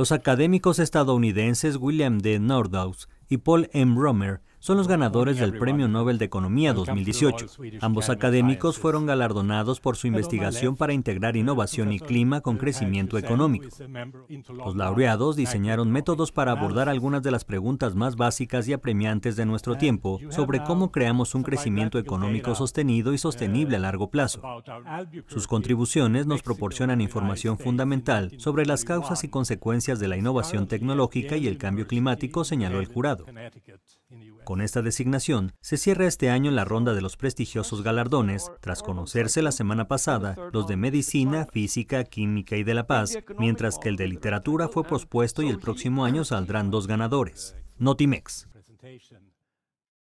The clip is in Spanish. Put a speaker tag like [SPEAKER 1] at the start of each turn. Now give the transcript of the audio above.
[SPEAKER 1] los académicos estadounidenses William D. Nordhaus y Paul M. Romer son los ganadores del Premio Nobel de Economía 2018. Ambos académicos fueron galardonados por su investigación para integrar innovación y clima con crecimiento económico. Los laureados diseñaron métodos para abordar algunas de las preguntas más básicas y apremiantes de nuestro tiempo sobre cómo creamos un crecimiento económico sostenido y uh, sostenible a largo plazo. Sus contribuciones nos proporcionan información fundamental sobre las causas y consecuencias de la innovación tecnológica y el cambio climático, señaló el jurado. Con esta designación, se cierra este año la ronda de los prestigiosos galardones, tras conocerse la semana pasada los de Medicina, Física, Química y de la Paz, mientras que el de Literatura fue pospuesto y el próximo año saldrán dos ganadores. Notimex.